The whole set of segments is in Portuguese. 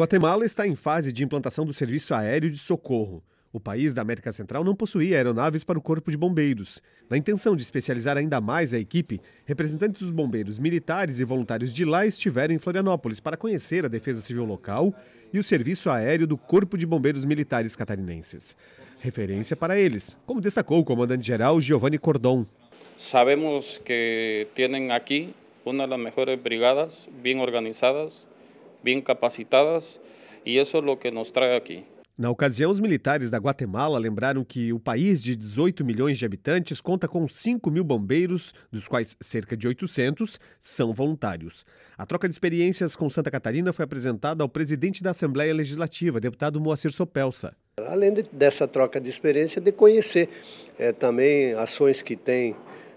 Guatemala está em fase de implantação do serviço aéreo de socorro. O país da América Central não possuía aeronaves para o Corpo de Bombeiros. Na intenção de especializar ainda mais a equipe, representantes dos bombeiros militares e voluntários de lá estiveram em Florianópolis para conhecer a Defesa Civil local e o serviço aéreo do Corpo de Bombeiros Militares Catarinenses. Referência para eles, como destacou o comandante-geral Giovanni Cordon. Sabemos que têm aqui uma das melhores brigadas, bem organizadas, bem capacitadas e isso é o que nos traz aqui. Na ocasião, os militares da Guatemala lembraram que o país de 18 milhões de habitantes conta com 5 mil bombeiros, dos quais cerca de 800 são voluntários. A troca de experiências com Santa Catarina foi apresentada ao presidente da Assembleia Legislativa, deputado Moacir Sopelsa. Além dessa troca de experiência, de conhecer é, também ações que tem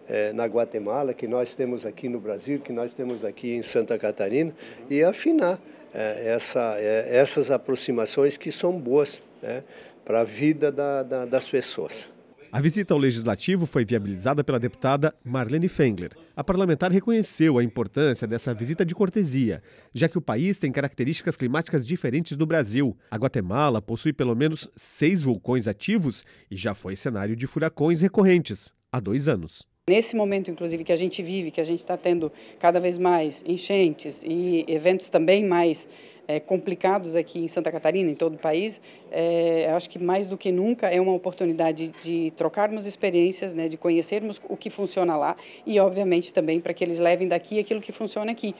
é, na Guatemala, que nós temos aqui no Brasil, que nós temos aqui em Santa Catarina, e afinar é, essa, é, essas aproximações que são boas né, para a vida da, da, das pessoas. A visita ao Legislativo foi viabilizada pela deputada Marlene Fengler. A parlamentar reconheceu a importância dessa visita de cortesia, já que o país tem características climáticas diferentes do Brasil. A Guatemala possui pelo menos seis vulcões ativos e já foi cenário de furacões recorrentes há dois anos. Nesse momento, inclusive, que a gente vive, que a gente está tendo cada vez mais enchentes e eventos também mais é, complicados aqui em Santa Catarina, em todo o país, é, acho que mais do que nunca é uma oportunidade de trocarmos experiências, né, de conhecermos o que funciona lá e, obviamente, também para que eles levem daqui aquilo que funciona aqui.